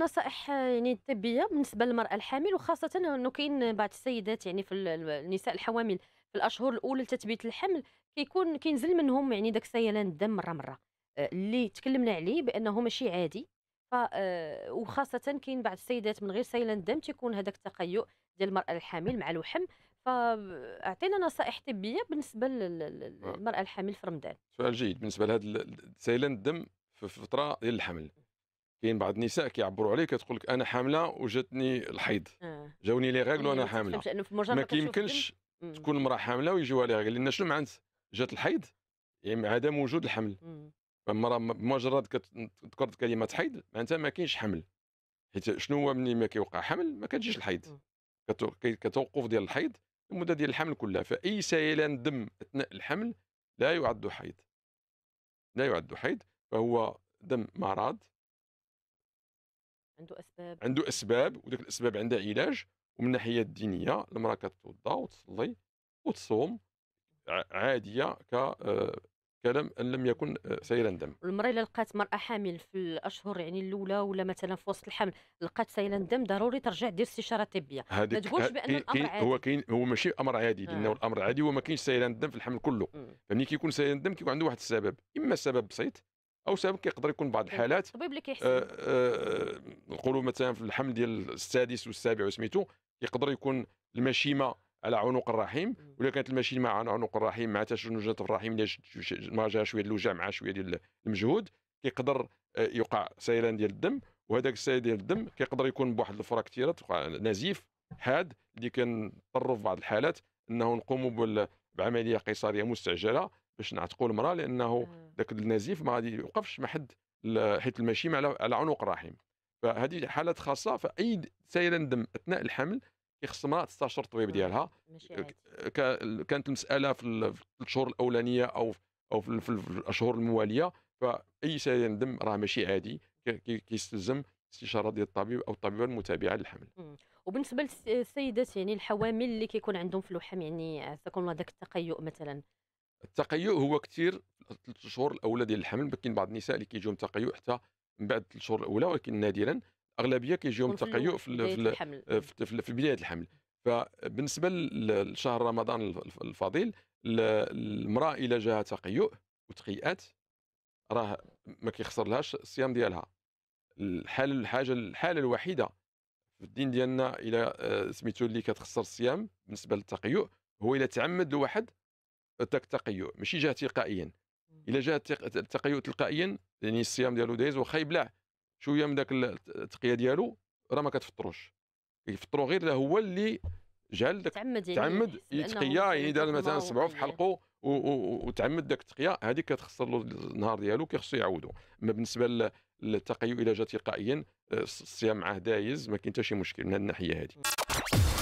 النصائح يعني الطبيه بالنسبه للمراه الحامل وخاصه انه كاين بعض السيدات يعني في النساء الحوامل في الاشهر الاولى لتثبيت الحمل كيكون كينزل منهم يعني داك سيلان الدم مره مره آه، اللي تكلمنا عليه بانه ماشي عادي ف آه، وخاصه كاين بعض السيدات من غير سيلان الدم تيكون هذاك التقيؤ ديال المراه الحامل مع الوحم فاعطينا نصائح طبيه بالنسبه آه. للمراه الحامل في رمضان سؤال جيد بالنسبه لهذا سيلان الدم في فتره ديال الحمل كاين بعض النساء كيعبروا عليه كتقول لك انا حامله وجاتني الحيض آه. جاوني لي غاكل وانا إيه، حامله ما كيمكنش تكون المراه حامله ويجيوها لي غاكل لان شنو معناتها جات الحيض يعني عدم وجود الحمل فالمراه بمجرد كتذكر كلمه حيض معناتها ما كاينش حمل حيت شنو هو ملي ما كيوقع حمل ما كتجيش الحيض كتوقف ديال الحيض المده ديال الحمل كلها فاي سيلان دم اثناء الحمل لا يعد حيض لا يعد حيض فهو دم مرض عنده اسباب عنده اسباب وديك الاسباب عندها علاج ومن الناحيه الدينيه المراه كتوضا وتصلي وتصوم عاديه ك آه، كلام ان لم يكن آه، سيلا دم المراه الا لقات مراه حامل في الاشهر يعني الاولى ولا مثلا في وسط الحمل لقات سيلا دم ضروري ترجع دير استشاره طبيه ما تقولش بان الامر عادي هو كاين هو ماشي امر عادي لانه آه. الامر عادي هو ما كاينش سيلا دم في الحمل كله فملي كيكون سيلا دم كيكون عنده واحد السبب اما سبب بسيط او سبب كيقدر يكون بعض طيب، الحالات الطبيب اللي كيحسن آه، آه، نقولوا مثلا في الحمل ديال السادس والسابع وسميتو يقدر يكون المشيمه على عنق الرحم ولا كانت المشيمه على عنق الرحم مع تشنجات في الرحم ما جا شويه الوجع مع شويه ديال المجهود كيقدر آه، يوقع سيلان ديال الدم وهذاك السيلان ديال الدم كيقدر يكون بواحد توقع نزيف حاد اللي كنضطروا في بعض الحالات انه نقوموا بعمليه قيصريه مستعجله باش نعتقوا المراه لانه ذاك النزيف ما غادي يوقفش مع حد حيت المشيم على على عنق الرحم فهذه حالات خاصه فاي سائل دم اثناء الحمل يخص المراه تستشر الطبيب ديالها كانت المساله في الشهور الاولانيه او او في الاشهر المواليه فاي سائل دم راه ماشي عادي كيستلزم استشاره ديال الطبيب او الطبيبه المتابعه للحمل وبالنسبه للسيدات يعني الحوامل اللي كيكون عندهم في الوحم يعني عساكم الله ذاك التقيؤ مثلا التقيؤ هو كثير ثلاث شهور الاولى ديال الحمل كاين بعض النساء اللي كيجيهم تقيؤ حتى من بعد ثلاث شهور الاولى ولكن نادرا الاغلبيه كيجيهم تقيؤ في في, في, آه، في, في بدايه الحمل فبالنسبه لشهر رمضان الفضيل المراه الا جاها تقيؤ وتقيئات راه ما كيخسر لهاش الصيام ديالها الحاله الحاجه الحاله الوحيده في الدين ديالنا الى آه، سميتو اللي كتخسر الصيام بالنسبه للتقيؤ هو الى تعمد واحد ذاك التقيؤ ماشي جاه تلقائيا الا جاه التقيؤ تلقائيا يعني الصيام ديالو دايز واخا يبلع شويه من ذاك التقيه ديالو راه ما كتفطروش يفطروا غير هو اللي جعل داك تعمد يعني تعمد يتقيا يعني دار مثلا صبعو في حلقه وتعمد داك التقيه هذيك كتخسر له النهار ديالو كيخصو يعاودو اما بالنسبه للتقيؤ الا جاء تلقائيا الصيام معاه دايز ما كاين حتى شي مشكل من هذه الناحيه هذه